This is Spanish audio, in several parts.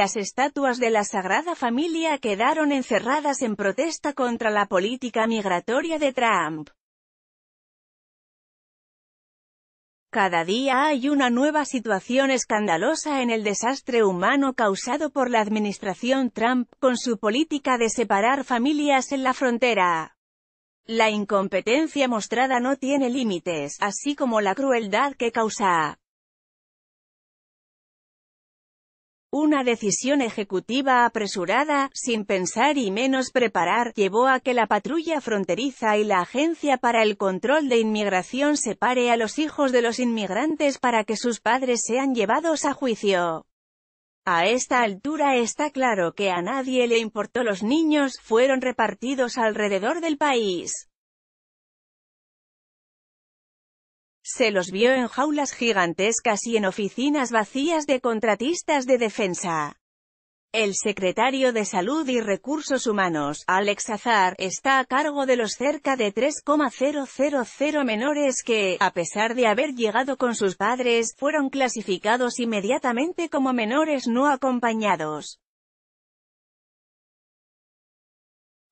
Las estatuas de la Sagrada Familia quedaron encerradas en protesta contra la política migratoria de Trump. Cada día hay una nueva situación escandalosa en el desastre humano causado por la administración Trump, con su política de separar familias en la frontera. La incompetencia mostrada no tiene límites, así como la crueldad que causa. Una decisión ejecutiva apresurada, sin pensar y menos preparar, llevó a que la patrulla fronteriza y la Agencia para el Control de Inmigración separe a los hijos de los inmigrantes para que sus padres sean llevados a juicio. A esta altura está claro que a nadie le importó los niños, fueron repartidos alrededor del país. Se los vio en jaulas gigantescas y en oficinas vacías de contratistas de defensa. El secretario de Salud y Recursos Humanos, Alex Azar, está a cargo de los cerca de 3,000 menores que, a pesar de haber llegado con sus padres, fueron clasificados inmediatamente como menores no acompañados.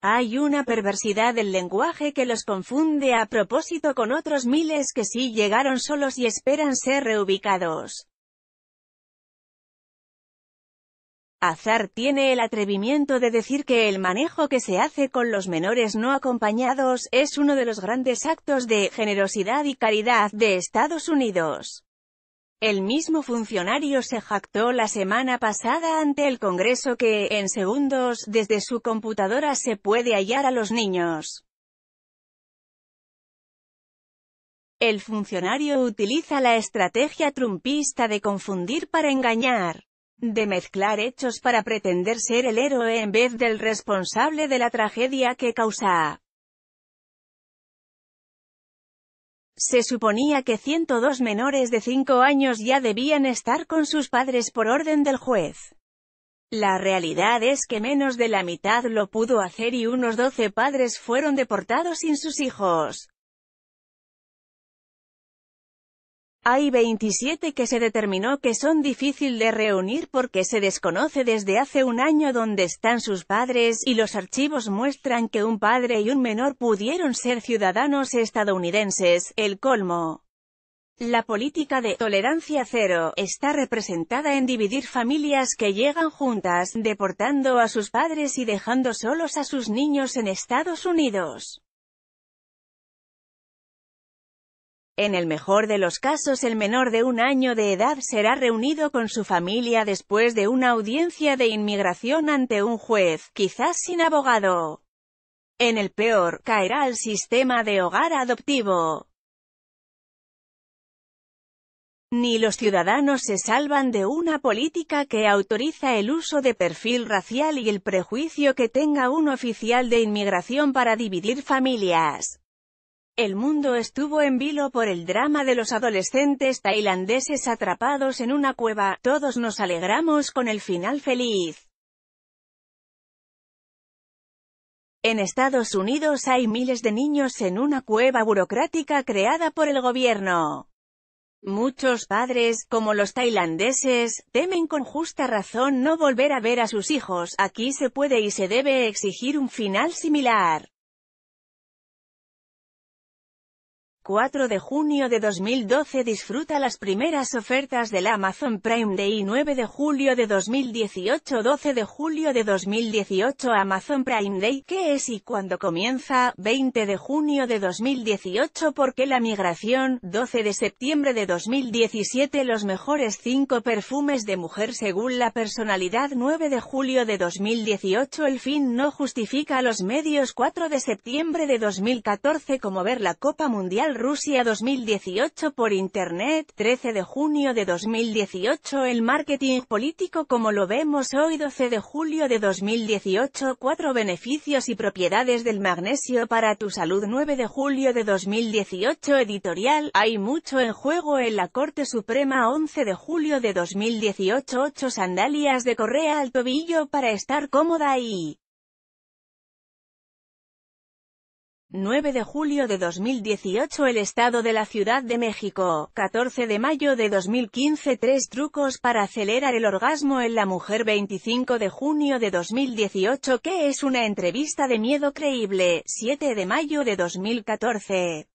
Hay una perversidad del lenguaje que los confunde a propósito con otros miles que sí llegaron solos y esperan ser reubicados. Azar tiene el atrevimiento de decir que el manejo que se hace con los menores no acompañados es uno de los grandes actos de generosidad y caridad de Estados Unidos. El mismo funcionario se jactó la semana pasada ante el Congreso que, en segundos, desde su computadora se puede hallar a los niños. El funcionario utiliza la estrategia trumpista de confundir para engañar, de mezclar hechos para pretender ser el héroe en vez del responsable de la tragedia que causa. Se suponía que 102 menores de 5 años ya debían estar con sus padres por orden del juez. La realidad es que menos de la mitad lo pudo hacer y unos 12 padres fueron deportados sin sus hijos. Hay 27 que se determinó que son difícil de reunir porque se desconoce desde hace un año dónde están sus padres, y los archivos muestran que un padre y un menor pudieron ser ciudadanos estadounidenses, el colmo. La política de «tolerancia cero» está representada en dividir familias que llegan juntas, deportando a sus padres y dejando solos a sus niños en Estados Unidos. En el mejor de los casos el menor de un año de edad será reunido con su familia después de una audiencia de inmigración ante un juez, quizás sin abogado. En el peor, caerá al sistema de hogar adoptivo. Ni los ciudadanos se salvan de una política que autoriza el uso de perfil racial y el prejuicio que tenga un oficial de inmigración para dividir familias. El mundo estuvo en vilo por el drama de los adolescentes tailandeses atrapados en una cueva, todos nos alegramos con el final feliz. En Estados Unidos hay miles de niños en una cueva burocrática creada por el gobierno. Muchos padres, como los tailandeses, temen con justa razón no volver a ver a sus hijos, aquí se puede y se debe exigir un final similar. 4 de junio de 2012 disfruta las primeras ofertas del Amazon Prime Day 9 de julio de 2018 12 de julio de 2018 Amazon Prime Day, ¿qué es y cuándo comienza? 20 de junio de 2018 ¿Por qué la migración? 12 de septiembre de 2017 Los mejores 5 perfumes de mujer según la personalidad 9 de julio de 2018 El fin no justifica a los medios 4 de septiembre de 2014 como ver la Copa Mundial Rusia 2018 por Internet, 13 de junio de 2018 El marketing político como lo vemos hoy 12 de julio de 2018 4 beneficios y propiedades del magnesio para tu salud 9 de julio de 2018 Editorial, hay mucho en juego en la Corte Suprema 11 de julio de 2018 8 sandalias de correa al tobillo para estar cómoda y 9 de julio de 2018 El Estado de la Ciudad de México, 14 de mayo de 2015 Tres trucos para acelerar el orgasmo en la mujer 25 de junio de 2018 ¿Qué es una entrevista de miedo creíble? 7 de mayo de 2014